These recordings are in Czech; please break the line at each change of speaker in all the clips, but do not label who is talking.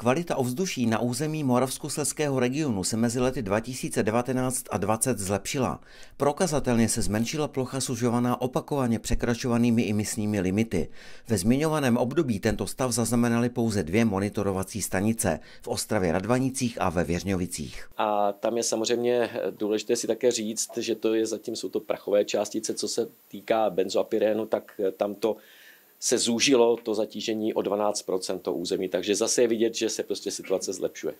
Kvalita ovzduší na území Moravskoslezského regionu se mezi lety 2019 a 20 zlepšila. Prokazatelně se zmenšila plocha sužovaná opakovaně překračovanými emisními limity. Ve zmiňovaném období tento stav zaznamenaly pouze dvě monitorovací stanice v Ostravě Radvanicích a ve Věřňovicích.
A tam je samozřejmě důležité si také říct, že to je zatím jsou to prachové částice, co se týká benzoapirénu, tak tam to se zúžilo to zatížení o 12 to území. Takže zase je vidět, že se prostě situace zlepšuje.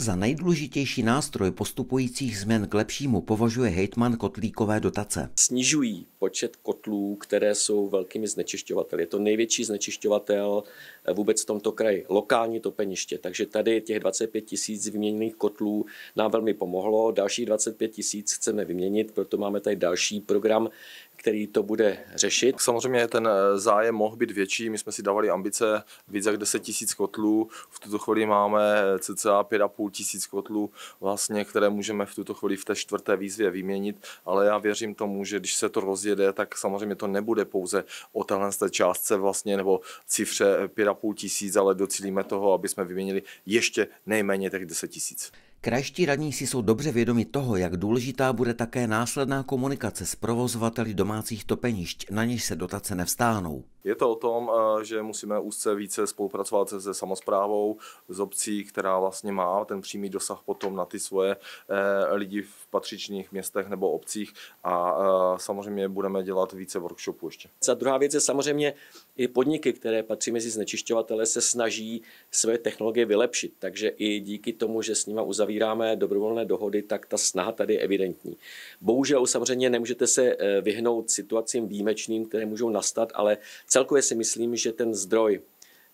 Za nejdůležitější nástroj postupujících změn k lepšímu považuje hejtman kotlíkové dotace.
Snižují počet kotlů, které jsou velkými znečišťovateli. Je to největší znečišťovatel eh, vůbec v tomto kraji, lokální topeniště. Takže tady těch 25 tisíc vyměněných kotlů nám velmi pomohlo. Další 25
tisíc chceme vyměnit, proto máme tady další program, který to bude řešit. Samozřejmě ten eh, zájem mohl být větší. My jsme si dávali ambice víc jak 10 tisíc kotlů. V tuto chvíli máme eh, cca 5,5 půl tisíc kotlů, vlastně, které můžeme v tuto chvíli v té čtvrté výzvě vyměnit, ale já věřím tomu, že když se to rozjede, tak samozřejmě to nebude pouze o téhle částce vlastně nebo cifře 5,5 tisíc, ale docílíme toho, aby jsme
vyměnili ještě nejméně těch 10 tisíc. Krajští radní si jsou dobře vědomi toho, jak důležitá bude také následná komunikace s provozovateli domácích topenišť, na něž se dotace nevstáhnou.
Je to o tom, eh, že musíme úzce více spolupracovat se samozprávou z obcí, která vlastně má ten přímý dosah potom na ty svoje eh, lidi v patřičných městech nebo obcích a eh, samozřejmě budeme dělat více workshopů ještě. Za druhá věc je samozřejmě i podniky, které patří mezi znečišťovatele, se snaží své
technologie vylepšit. Takže i díky tomu, že s nimi uzavíráme dobrovolné dohody, tak ta snaha tady je evidentní. Bohužel samozřejmě nemůžete se vyhnout situacím výjimečným, které můžou nastat, ale Celkově si myslím, že ten zdroj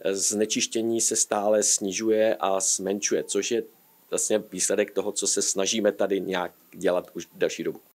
eh, znečištění se stále snižuje a zmenšuje, což je vlastně výsledek toho, co se snažíme tady nějak dělat už další dobu.